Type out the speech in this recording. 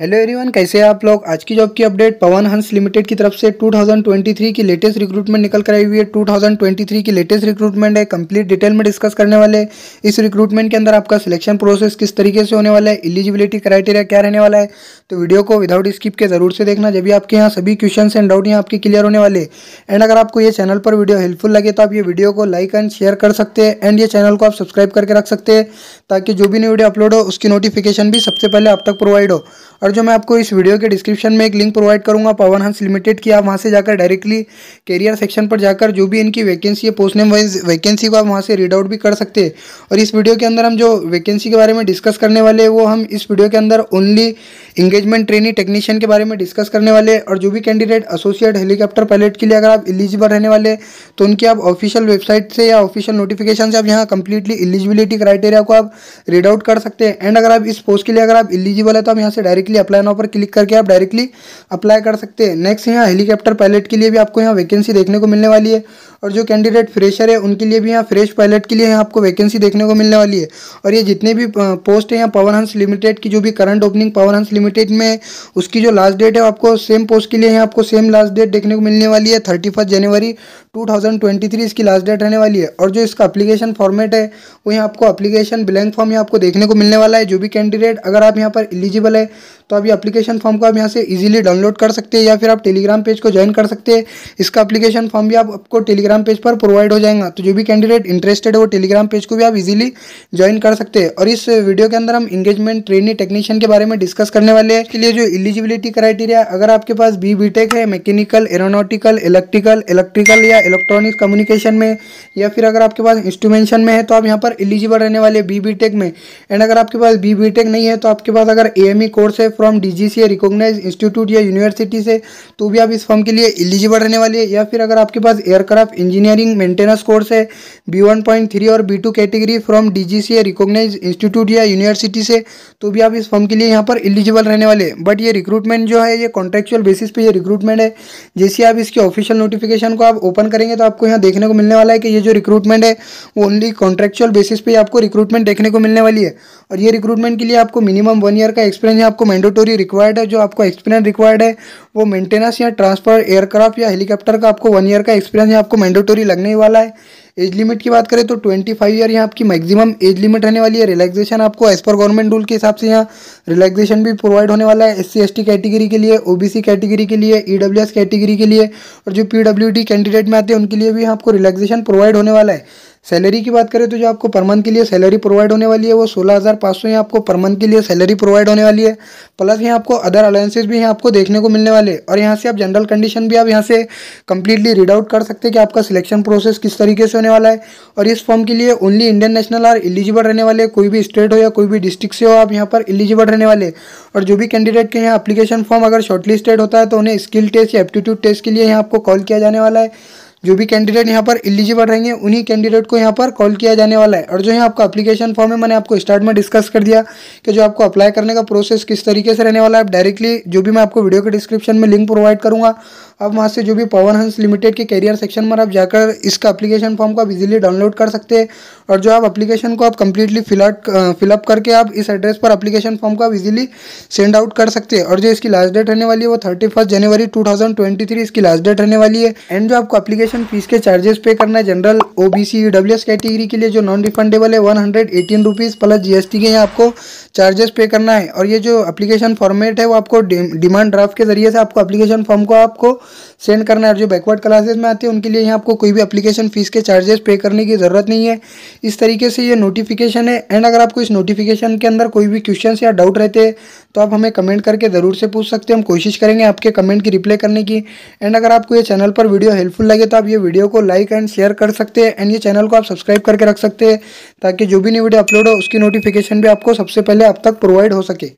hello everyone कैसे हैं आप लोग आज की जॉब की अपडेट पवन हंस लिमिटेड की तरफ से 2023 की लेटेस्ट रिक्रूटमेंट निकल कर आई हुई है 2023 की लेटेस्ट रिक्रूटमेंट है कंप्लीट डिटेल में डिस्कस करने वाले इस रिक्रूटमेंट के अंदर आपका सिलेक्शन प्रोसेस किस तरीके से होने वाला है एलिजिबिलिटी क्राइटेरिया क्या रहने वाला है तो वीडियो को विदाउट स्किप के जरूर से देखना जब भी आपके यहाँ सभी क्वेश्चन एंड डाउट यहाँ आपके क्लियर होने वाले एंड अगर आपको ये चैनल पर वीडियो हेल्पफुल लगे तो आप ये वीडियो को लाइक एंड शेयर कर सकते हैं एंड ये चैनल को आप सब्सक्राइब करके रख सकते हैं ताकि जो भी नई वीडियो अपलोड हो उसकी नोटिफिकेशन भी सबसे पहले आप तक प्रोवाइड हो और जो मैं आपको इस वीडियो के डिस्क्रिप्शन में एक लिंक प्रोवाइड करूँगा पवन हंस लिमिटेड की आप वहाँ से जाकर डायरेक्टली करियर सेक्शन पर जाकर जो भी इनकी वैकेंसी है पोस्ट नेम वाइज वैकेंसी को आप वहाँ से रीड आउट भी कर सकते हैं और इस वीडियो के अंदर हम जो वैकेंसी के बारे में डिस्कस करने वाले हैं वो हम इस वीडियो के अंदर ओनली इंगेजमेंट ट्रेनिंग टेक्नीशियन के बारे में डिस्कस करने वाले और जो भी कैंडिडेट एसोसिएट हेलीकॉप्टर पायलट के लिए अगर आप इलिजिबल रहने वाले तो उनकी आप ऑफिशियल वेबसाइट से या ऑफिशियल नोटिफिकेशन से आप यहाँ कंप्लीटली एलिजिबिलिटी क्राइटेरिया को आप रीड आउट कर सकते हैं एंड अगर आप इस पोस्ट के लिए अगर आप इलिजिबल है तो आप यहाँ से डायरेक्टली अप्लाई नाउ पर क्लिक करके आप डायरेक्टली अप्लाई कर सकते हैं नेक्स्ट यहाँ हेलीकॉप्टर पायलट के लिए भी आपको यहाँ वैकेंसी देखने को मिलने वाली है और जो कैंडिडेट फ्रेशर है उनके लिए भी यहाँ फ्रेश पायलट के लिए यहाँ आपको वैकेंसी देखने को मिलने वाली है और ये जितने भी पोस्ट है यहाँ पावर हंस लिमिटेड की जो भी current opening Pawan Hans limited में उसकी जो लास्ट डेट है आपको सेम पोस्ट के लिए यहाँ आपको सेम लास्ट डेट देखने को मिलने वाली है थर्टी जनवरी टू इसकी लास्ट डेट रहने वाली है और जो इसका अप्लीकेशन फॉर्मेट है वो यहाँ आपको अप्लीकेशन ब्लैंक फॉर्म यहाँ आपको देखने को मिलने वाला है जो भी कैंडिडेट अगर आप यहाँ पर एलिजिबल है तो आप एप्लीकेशन अप्लीकेशन फॉर्म को आप यहाँ से ईजिली डाउनलोड कर सकते हैं या फिर आप टेलीग्राम पेज को ज्वाइन कर सकते हैं इसका अप्लीकेशन फॉर्म भी आप आपको टेलीग्राम पेज पर प्रोवाइड हो जाएगा तो जो भी कैंडिडेट इंटरेस्टेड है वो टेलीग्राम पेज को भी आप इजीली ज्वाइन कर सकते हैं और इस वीडियो के अंदर हम इंगेजमेंट ट्रेनी टेक्नीशियन के बारे में डिस्कस करने वाले हैं इसके लिए जो एलिजिबिलिटी क्राइटेरिया अगर आपके पास बी बी है मैकेनिकल एरोनोटिकल इलेक्ट्रिकल इलेक्ट्रिकल या इलेक्ट्रॉनिक्स कम्युनिकेशन में या फिर अगर आपके पास इंस्ट्रूमेंशन में है तो आप यहाँ पर एलिजिबल रहने वाले बी बी में एंड अगर आपके पास बी बी नहीं है तो आपके पास अगर ए कोर्स e है फ्रॉम डीजीसीए रिकोगनाइज इंस्टीट्यूट या यूनिवर्सिटी से तो भी आप इस फॉर्म के लिए एलिजिबल रहने वाले हैं या फिर अगर आपके पास एयरक्राफ्ट इंजीनियरिंग मेंटेनेंस कोर्स है बी वन पॉइंट थ्री और B two category from DGCA recognise institute या यूनिवर्सिटी से तो भी आप इस फॉर्म के लिए यहाँ पर एलिजिबल रहने वाले बट ये रिक्रूटमेंट जो है ये कॉन्ट्रेक्चुअल बेसिस पे यह रिक्रूटमेंट है जैसे आप इसके ऑफिशियल नोटिफिकेशन को आप ओपन करेंगे तो आपको यहाँ देखने को मिलने वाला है कि ये जो रिक्रूटमेंट है वो ओनली कॉन्ट्रेक्चुअल बेसिस पर आपको रिक्रूटमेंट देखने को मिलने वाली है और ये रिक्रूटमेंट के लिए आपको मिनिमम वन ईयर का एक्सपीरियंस आपको मैंडो मैंडेटोरी रिक्वायर्ड है जो आपको एक्सपीरियंस रिक्वायर्ड है वो मेंटेनेंस या ट्रांसफर एयरक्राफ्ट या हेलीकॉप्टर का आपको वन ईयर का एक्सपीरियंस यहाँ आपको मैंडेटोरी लगने वाला है एज लिमिट की बात करें तो ट्वेंटी फाइव ईयर यहाँ आपकी मैक्सिमम एज लिमिट रहने वाली है रिलैक्सेशन आपको एज पर गवर्नमेंट रूल के हिसाब से यहाँ रिलैक्सेशन भी प्रोवाइड होने वाला है एस सी कैटेगरी के लिए ओबीसी कैटेगरी के लिए ई कैटेगरी के लिए और जो पी कैंडिडेट में आते हैं उनके लिए भी आपको रिलैक्सेशन प्रोवाइड होने वाला है सैलरी की बात करें तो जो आपको पर मंथ के लिए सैलरी प्रोवाइड होने वाली है वो सोलह हज़ार पाँच सौ आपको पर मंथ के लिए सैलरी प्रोवाइड होने वाली है प्लस यहाँ आपको अदर अलायंसेज भी यहाँ आपको देखने को मिलने वाले और यहाँ से आप जनरल कंडीशन भी आप यहाँ से कम्प्लीटली रीड आउट कर सकते हैं कि आपका सिलेक्शन प्रोसेस किस तरीके से होने वाला है और इस फॉर्म के लिए only Indian national are eligible रहने वाले कोई भी स्टेट हो या कोई भी डिस्ट्रिक्ट से हो आप यहाँ पर एलिजिबल रहने वाले और जो भी कैंडिडेट के यहाँ अपलीकेशन फॉर्म अगर शॉर्टलिस्टेड होता है तो उन्हें स्किल टेस्ट या एप्टीट्यूड टेस्ट के लिए यहाँ आपको कॉल किया जाने वाला है जो भी कैंडिडेट यहाँ पर एलिजिबल रहेंगे उन्हीं कैंडिडेट को यहाँ पर कॉल किया जाने वाला है और जो है आपका अप्लीकेशन फॉर्म है मैंने आपको स्टार्ट में डिस्कस कर दिया कि जो आपको अप्लाई करने का प्रोसेस किस तरीके से रहने वाला है डायरेक्टली जो भी मैं आपको वीडियो के डिस्क्रिप्शन में लिंक प्रोवाइड करूँगा आप वहाँ से जो भी पवन हंस लिमिटेड के कैरियर सेक्शन में आप जाकर इसका अप्लीकेशन फॉर्म को आप इजीली डाउनलोड कर सकते हैं और जो आप अप्लीकेशन को आप कम्प्लीटली फिलआउट फिलअप करके आप इस एड्रेस पर अप्लीकेशन फॉर्म को आप इजीली सेंड आउट कर सकते हैं और जो इसकी लास्ट डेट रहने वाली है वो थर्टी जनवरी टू इसकी लास्ट डेट रहने वाली है एंड जो आपको अप्लीकेशन फीस के चार्जेस पे करना है जनरल ओ बी कैटेगरी के लिए जो नॉन रिफंडेबल है वन हंड्रेड प्लस जी के यहाँ आपको चार्जेस पे करना है और ये जो अप्लीकेशन फॉर्मेट है वो आपको डिमांड ड्राफ्ट के जरिए से आपको अप्लीकेशन फॉर्म को आपको सेंड करना है और जो बैकवर्ड क्लासेज में आते हैं उनके लिए यहाँ आपको कोई भी अप्लीकेशन फ़ीस के चार्जेस पे करने की ज़रूरत नहीं है इस तरीके से ये नोटिफिकेशन है एंड अगर आपको इस नोटिफिकेशन के अंदर कोई भी क्वेश्चन या डाउट रहते हैं तो आप हमें कमेंट करके ज़रूर से पूछ सकते हैं हम कोशिश करेंगे आपके कमेंट की रिप्लाई करने की एंड अगर आपको ये चैनल पर वीडियो हेल्पफुल लगे तो आप ये वीडियो को लाइक एंड शेयर कर सकते हैं एंड ये चैनल को आप सब्सक्राइब करके रख सकते हैं ताकि जो भी नई वीडियो अपलोड हो उसकी नोटिफिकेशन भी आपको सबसे पहले आप तक प्रोवाइड हो सके